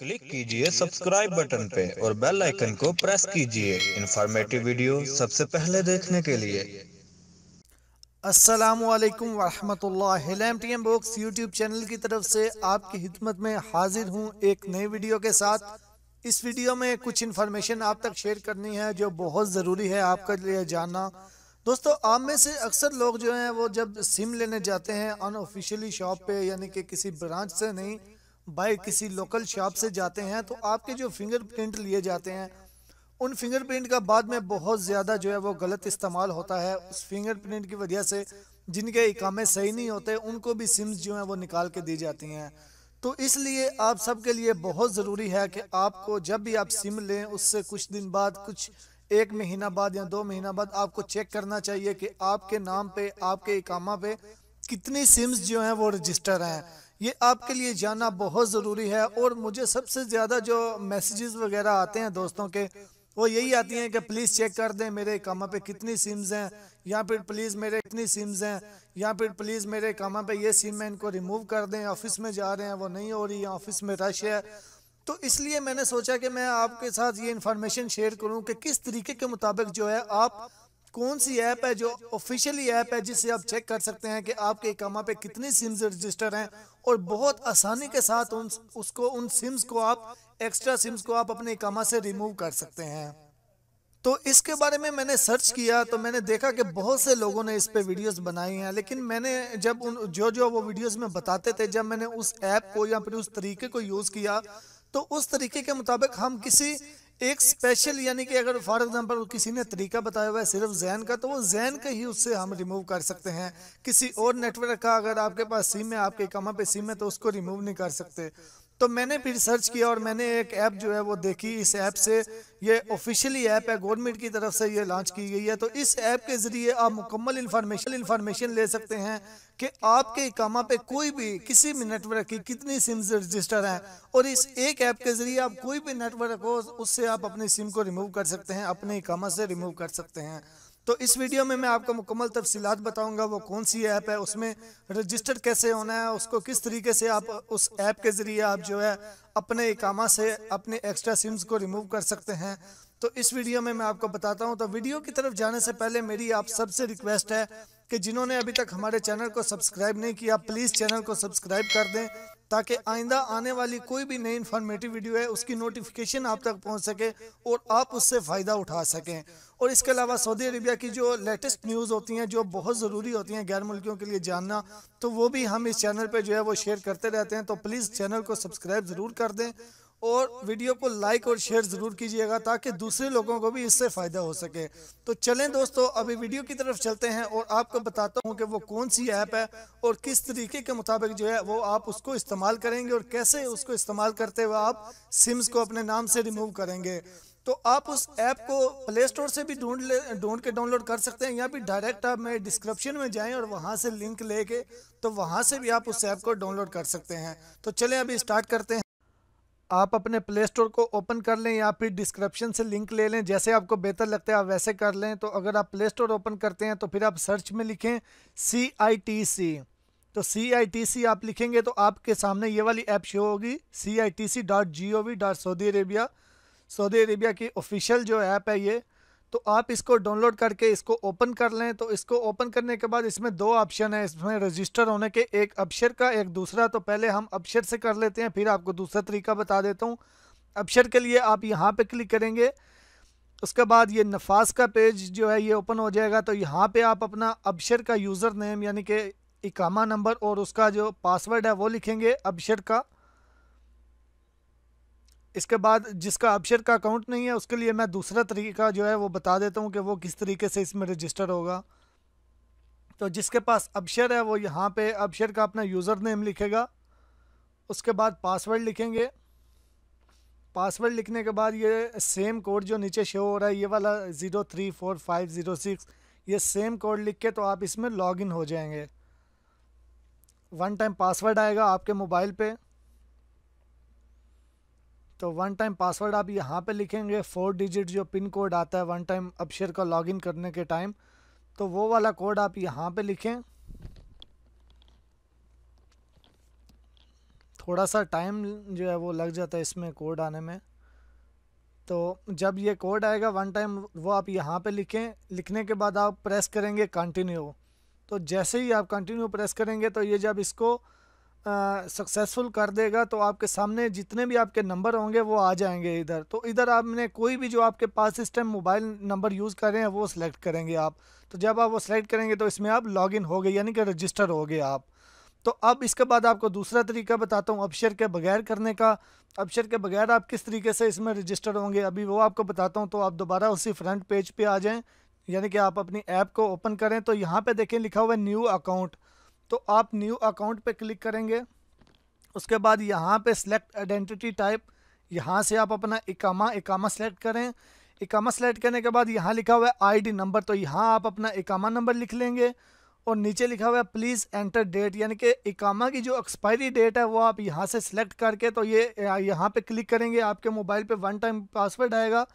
click कीजिए subscribe button पे और बेल आइकन को प्रेस कीजिए इन्फॉर्मेटिव वीडियो सबसे पहले देखने के लिए अस्सलाम वालेकुम वरहमतुल्लाह एम बॉक्स यूट्यूब चैनल की तरफ से आपकी हिदमत में हाजिर हूँ एक नई वीडियो के साथ इस वीडियो में कुछ इन्फॉर्मेशन आप तक शेयर करनी है जो बहुत ज़रूरी है आपके लिए जानना दोस्तों आप में से अक्सर लोग जो हैं वो जब सिम लेने जाते हैं अनऑफिशियली शॉप पे यानी कि किसी ब्रांच से नहीं बाई किसी लोकल शॉप से जाते तो हैं तो आपके जो फिंगरप्रिंट लिए जाते हैं उन फिंगरप्रिंट का बाद में बहुत ज़्यादा जो है वो गलत इस्तेमाल होता है उस फिंगरप्रिंट की वजह से जिनके इकामे सही नहीं होते उनको भी सिम्स जो हैं वो निकाल के दी जाती हैं तो इसलिए आप सबके लिए बहुत ज़रूरी है कि आपको जब भी आप सिम लें उससे कुछ दिन बाद कुछ एक महीना बाद या दो महीना बाद आपको चेक करना चाहिए कि आपके नाम पे आपके इकामा पे कितनी सिम्स जो हैं वो रजिस्टर हैं ये आपके लिए जानना बहुत ज़रूरी है और मुझे सबसे ज़्यादा जो मैसेजेस वगैरह आते हैं दोस्तों के वो यही आती हैं कि प्लीज़ चेक कर दें मेरे कामा पे कितनी सिम्स हैं या फिर प्लीज़ मेरे कितनी सिम्स हैं या फिर प्लीज़ मेरे कामा पे ये सिम है इनको रिमूव कर दें ऑफिस में जा रहे हैं वो नहीं हो रही है ऑफिस में रश है तो इसलिए मैंने सोचा कि मैं आपके साथ ये इन्फॉर्मेशन शेयर करूँ कि किस तरीके के मुताबिक जो है आप कौन सी ऐप है जो ऑफिशियली ऐप है जिससे आप चेक कर सकते हैं कि आपके इकामा पे कितनी सिम्स रजिस्टर हैं और बहुत आसानी के साथ उन उसको उन सिम्स को आप एक्स्ट्रा सिम्स को आप अपने इकामा से रिमूव कर सकते हैं तो इसके बारे में मैंने सर्च किया तो मैंने देखा कि बहुत से लोगों ने इस पे वीडियोस बनाई हैं लेकिन मैंने जब उन जो जो वो वीडियोस में बताते थे जब मैंने उस ऐप को या फिर उस तरीके को यूज़ किया तो उस तरीके के मुताबिक हम किसी एक स्पेशल यानी कि अगर फॉर एग्जांपल किसी ने तरीका बताया हुआ है सिर्फ जैन का तो वो जैन का ही उससे हम रिमूव कर सकते हैं किसी और नेटवर्क का अगर आपके पास सिम है आपके कमा पे सिम है तो उसको रिमूव नहीं कर सकते तो मैंने फिर सर्च किया और मैंने एक ऐप जो है वो देखी इस ऐप से ये ऑफिशियली ऐप है गवर्नमेंट की तरफ से ये लॉन्च की गई है तो इस ऐप के ज़रिए आप मुकम्मल इंफॉर्मेशन इंफॉर्मेशन ले सकते हैं कि आपके इकामा पे कोई भी किसी भी नेटवर्क की कितनी सिम्स रजिस्टर हैं और इस एक ऐप के ज़रिए आप कोई भी नेटवर्क हो उससे आप अपनी सिम को रिमूव कर सकते हैं अपने इकामा से रिमूव कर सकते हैं तो इस वीडियो में मैं आपको मुकम्मल तफसीत बताऊंगा वो कौन सी ऐप है उसमें रजिस्टर्ड कैसे होना है उसको किस तरीके से आप उस ऐप के ज़रिए आप जो है अपने इकामा से अपने एक्स्ट्रा सिम्स को रिमूव कर सकते हैं तो इस वीडियो में मैं आपको बताता हूं तो वीडियो की तरफ जाने से पहले मेरी आप सबसे रिक्वेस्ट है कि जिन्होंने अभी तक हमारे चैनल को सब्सक्राइब नहीं किया प्लीज़ चैनल को सब्सक्राइब कर दें ताकि आइंदा आने वाली कोई भी नई इन्फॉर्मेटिव वीडियो है उसकी नोटिफिकेशन आप तक पहुंच सके और आप उससे फ़ायदा उठा सकें और इसके अलावा सऊदी अरबिया की जो लेटेस्ट न्यूज़ होती हैं जो बहुत ज़रूरी होती हैं गैर मुल्कियों के लिए जानना तो वो भी हम इस चैनल पर जो है वो शेयर करते रहते हैं तो प्लीज़ चैनल को सब्सक्राइब ज़रूर कर दें और वीडियो को लाइक और शेयर ज़रूर कीजिएगा ताकि दूसरे लोगों को भी इससे फ़ायदा हो सके तो चलें दोस्तों अभी वीडियो की तरफ चलते हैं और आपको बताता हूँ कि वो कौन सी ऐप है और किस तरीके के मुताबिक जो है वो आप उसको इस्तेमाल करेंगे और कैसे उसको इस्तेमाल करते हुए आप सिम्स को अपने नाम से रिमूव करेंगे तो आप उस ऐप को प्ले स्टोर से भी ढूंढ ले ढूंढ के डाउनलोड कर सकते हैं या भी डायरेक्ट आप मेरे डिस्क्रिप्शन में जाएं और वहां से लिंक लेके तो वहां से भी आप उस ऐप को डाउनलोड कर सकते हैं तो चलें अभी स्टार्ट करते हैं आप अपने प्ले स्टोर को ओपन कर लें या फिर डिस्क्रिप्शन से लिंक ले लें जैसे आपको बेहतर लगता है आप वैसे कर लें तो अगर आप प्ले स्टोर ओपन करते हैं तो फिर आप सर्च में लिखें सी आई टी सी तो सी आई टी सी आप लिखेंगे तो आपके सामने ये वाली ऐप शो होगी C I T C dot G O V dot Saudi Arabia Saudi Arabia की ऑफिशियल जो ऐप है ये तो आप इसको डाउनलोड करके इसको ओपन कर लें तो इसको ओपन करने के बाद इसमें दो ऑप्शन है इसमें रजिस्टर होने के एक अक्षर का एक दूसरा तो पहले हम अक्षर से कर लेते हैं फिर आपको दूसरा तरीका बता देता हूँ अक्षर के लिए आप यहाँ पे क्लिक करेंगे उसके बाद ये नफास का पेज जो है ये ओपन हो जाएगा तो यहाँ पे आप अपना अबशर का यूज़र नेम यानी कि इकामा नंबर और उसका जो पासवर्ड है वो लिखेंगे अबशर का इसके बाद जिसका अपशेयर का अकाउंट नहीं है उसके लिए मैं दूसरा तरीका जो है वो बता देता हूँ कि वो किस तरीके से इसमें रजिस्टर होगा तो जिसके पास अपशेयर है वो यहाँ पे अपशेयर का अपना यूज़र नेम लिखेगा उसके बाद पासवर्ड लिखेंगे पासवर्ड लिखने के बाद ये सेम कोड जो नीचे शो हो रहा है ये वाला zero three four five zero six ये सेम कोड लिख के तो आप इसमें लॉगिन हो जाएंगे वन टाइम पासवर्ड आएगा आपके मोबाइल पे तो वन टाइम पासवर्ड आप यहाँ पे लिखेंगे फोर डिजिट जो पिन कोड आता है वन टाइम अपशेयर का लॉगिन करने के टाइम तो वो वाला कोड आप यहाँ पे लिखें थोड़ा सा टाइम जो है वो लग जाता है इसमें कोड आने में तो जब ये कोड आएगा वन टाइम वो आप यहाँ पे लिखें लिखने के बाद आप प्रेस करेंगे कंटिन्यू तो जैसे ही आप कंटिन्यू प्रेस करेंगे तो ये जब इसको सक्सेसफुल कर देगा तो आपके सामने जितने भी आपके नंबर होंगे वो आ जाएंगे इधर तो इधर आपने कोई भी जो आपके पास इस टाइम मोबाइल नंबर यूज़ कर रहे हैं वो सिलेक्ट करेंगे आप तो जब आप वो सिलेक्ट करेंगे तो इसमें आप लॉगिन हो गए यानी कि रजिस्टर हो गए आप तो अब इसके बाद आपको दूसरा तरीका बताता हूँ अपशर के बगैर करने का अपशर के बगैर आप किस तरीके से इसमें रजिस्टर होंगे अभी वो आपको बताता हूँ तो आप दोबारा उसी फ्रंट पेज पर आ जाएँ यानी कि आप अपनी ऐप को ओपन करें तो यहाँ पर देखें लिखा हुआ है न्यू अकाउंट तो आप न्यू अकाउंट पे क्लिक करेंगे उसके बाद यहाँ पे सिलेक्ट आइडेंटिटी टाइप यहाँ से आप अपना इकामा इकामा सेलेक्ट करें इकामा सेलेक्ट करने के बाद यहाँ लिखा हुआ है आईडी नंबर तो यहाँ आप अपना इकामा नंबर लिख लेंगे और नीचे लिखा हुआ है प्लीज़ एंटर डेट यानी कि इकामा की जो एक्सपायरी डेट है वो आप यहाँ से सिलेक्ट करके तो ये यहाँ पे क्लिक करेंगे आपके मोबाइल पे वन टाइम पासवर्ड आएगा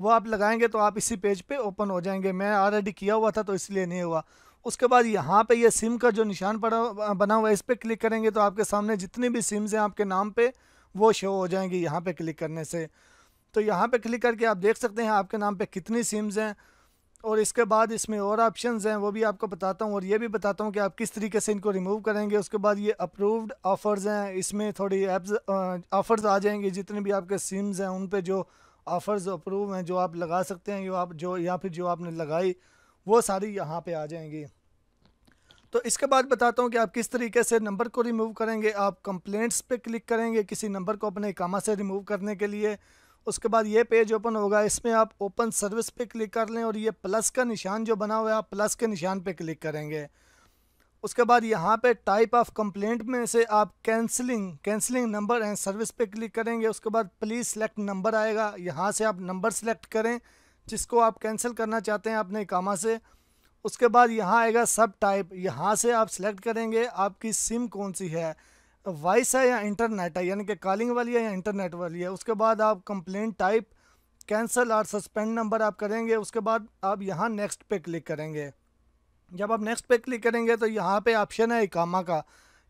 वो आप लगाएंगे तो आप इसी पेज पे ओपन हो जाएंगे मैं ऑलरेडी किया हुआ था तो इसलिए नहीं हुआ उसके बाद यहाँ पे ये सिम का जो निशान पड़ा बना हुआ है इस पर क्लिक करेंगे तो आपके सामने जितनी भी सिम्स हैं आपके नाम पे वो शो हो जाएंगी यहाँ पे क्लिक करने से तो यहाँ पे क्लिक करके आप देख सकते हैं आपके नाम पे कितनी सिम्स हैं और इसके बाद इसमें और ऑप्शन हैं वो भी आपको बताता हूँ और ये भी बताता हूँ कि आप किस तरीके से इनको रिमूव करेंगे उसके बाद ये अप्रूव्ड ऑफ़र्स हैं इसमें थोड़ी ऐप्स ऑफ़र्स आ जाएंगे जितने भी आपके सिम्स हैं उन पर जो ऑफ़र्स अप्रूव हैं जो आप लगा सकते हैं जो आप जो या फिर जो आपने लगाई वो सारी यहाँ पे आ जाएंगी तो इसके बाद बताता हूँ कि आप किस तरीके से नंबर को रिमूव करेंगे आप कंप्लेंट्स पे क्लिक करेंगे किसी नंबर को अपने कामा से रिमूव करने के लिए उसके बाद ये पेज ओपन होगा इसमें आप ओपन सर्विस पे क्लिक कर लें और ये प्लस का निशान जो बना हुआ है आप प्लस के निशान पे क्लिक करेंगे उसके बाद यहाँ पे टाइप ऑफ कंप्लेंट में से आप cancelling cancelling number and service पे क्लिक करेंगे उसके बाद प्लीज़ सेलेक्ट नंबर आएगा यहाँ से आप नंबर सेलेक्ट करें जिसको आप कैंसिल करना चाहते हैं अपने कामा से उसके बाद यहाँ आएगा सब टाइप यहाँ से आप सिलेक्ट करेंगे आपकी सिम कौन सी है वॉइस है या इंटरनेट है यानी कि कॉलिंग वाली है या इंटरनेट वाली है उसके बाद आप कंप्लेन टाइप कैंसिल और सस्पेंड नंबर आप करेंगे उसके बाद आप यहाँ नेक्स्ट पे क्लिक करेंगे जब आप नेक्स्ट पे क्लिक करेंगे तो यहाँ पे ऑप्शन है इकामा का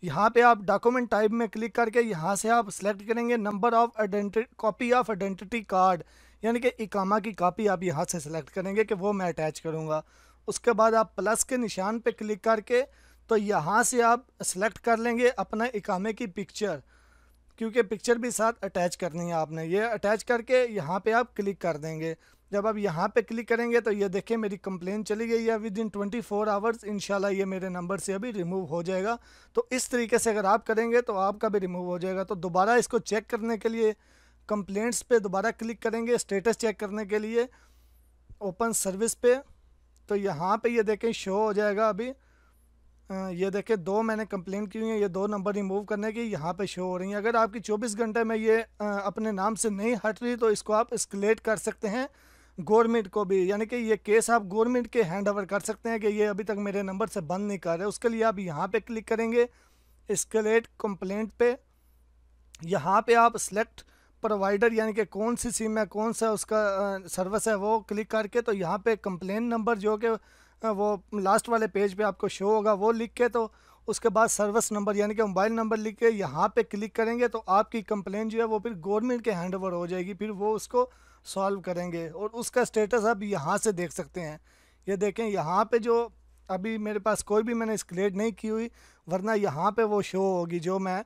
यहाँ पे आप डॉक्यूमेंट टाइप में क्लिक करके यहाँ से आप सेलेक्ट करेंगे number of identi copy of identity card यानी कि इकामा की कापी आप यहाँ से सिलेक्ट करेंगे कि वो मैं अटैच करूँगा उसके बाद आप प्लस के निशान पर क्लिक करके तो यहाँ से आप सिलेक्ट कर लेंगे अपना इकामे की पिक्चर क्योंकि पिक्चर भी साथ अटैच करनी है आपने ये अटैच करके यहाँ पे आप क्लिक कर देंगे जब आप यहाँ पे क्लिक करेंगे तो ये देखें मेरी कंप्लेन चली गई है within twenty four hours इनशाला ये मेरे नंबर से अभी रिमूव हो जाएगा तो इस तरीके से अगर आप करेंगे तो आपका भी रिमूव हो जाएगा तो दोबारा इसको चेक करने के लिए कंप्लेंट्स पे दोबारा क्लिक करेंगे स्टेटस चेक करने के लिए ओपन सर्विस पे तो यहाँ पे ये देखें शो हो जाएगा अभी ये देखें दो मैंने कंप्लेंट की हुई है ये दो नंबर रिमूव करने की यहाँ पे शो हो रही हैं अगर आपकी 24 घंटे में ये अपने नाम से नहीं हट रही तो इसको आप स्कलेट कर सकते हैं गवर्नमेंट को भी यानी कि ये केस आप गवर्नमेंट के हैंड ओवर कर सकते हैं कि ये अभी तक मेरे नंबर से बंद नहीं कर रहे उसके लिए आप यहाँ पर क्लिक करेंगे स्कलेट कंप्लेंट पर यहाँ पर आप सेलेक्ट प्रोवाइडर यानी कि कौन सी सिम है कौन सा उसका सर्विस है वो क्लिक करके तो यहाँ पे कंप्लेन नंबर जो कि वो लास्ट वाले पेज पे आपको शो होगा वो लिख के तो उसके बाद सर्विस नंबर यानी कि मोबाइल नंबर लिख के यहाँ पे क्लिक करेंगे तो आपकी कंप्लेन जो है वो फिर गवर्नमेंट के हैंड ओवर हो जाएगी फिर वो उसको सॉल्व करेंगे और उसका स्टेटस आप यहाँ से देख सकते हैं ये देखें यहाँ पे जो अभी मेरे पास कोई भी मैंने स्क्रेड नहीं की हुई वरना यहाँ पर वो शो होगी जो मैं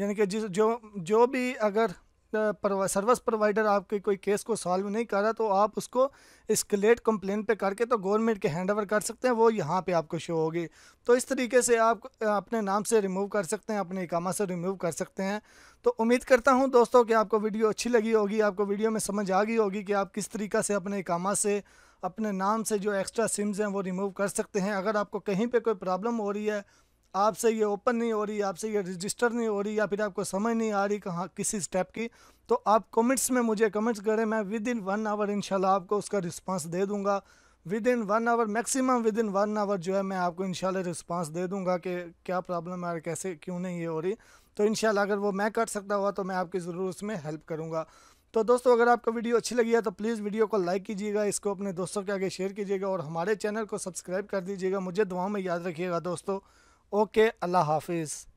यानी कि जिस जो जो भी अगर सर्विस प्रोवाइडर आपके कोई केस को सॉल्व नहीं कर रहा तो आप उसको स्कलेट कंप्लेन पे करके तो गवर्नमेंट के हैंड ओवर कर सकते हैं वो यहाँ पे आपको शो होगी तो इस तरीके से आप अपने नाम से रिमूव कर सकते हैं अपने इकामा से रिमूव कर सकते हैं तो उम्मीद करता हूँ दोस्तों कि आपको वीडियो अच्छी लगी होगी आपको वीडियो में समझ आ गई होगी कि आप किस तरीका से अपने इकामा से अपने नाम से जो एक्स्ट्रा सिम्स हैं वो रिमूव कर सकते हैं अगर आपको कहीं पे कोई प्रॉब्लम हो रही है आपसे ये ओपन नहीं हो रही आपसे ये रजिस्टर नहीं हो रही या फिर आपको समझ नहीं आ रही कहाँ किसी स्टेप की तो आप कमेंट्स में मुझे कमेंट्स करें मैं विद इन वन आवर इंशाल्लाह आपको उसका रिस्पांस दे दूंगा within one hour maximum within one hour जो है मैं आपको इंशाल्लाह रिस्पांस दे दूंगा कि क्या प्रॉब्लम है और कैसे क्यों नहीं ये हो रही तो इंशाल्लाह अगर वो मैं कर सकता हुआ तो मैं आपकी ज़रूर उसमें हेल्प करूँगा तो दोस्तों अगर आपका वीडियो अच्छी लगी है तो प्लीज़ वीडियो को लाइक कीजिएगा इसको अपने दोस्तों के आगे शेयर कीजिएगा और हमारे चैनल को सब्सक्राइब कर दीजिएगा मुझे दुआओं में याद रखिएगा दोस्तों ओके अल्लाह हाफिज़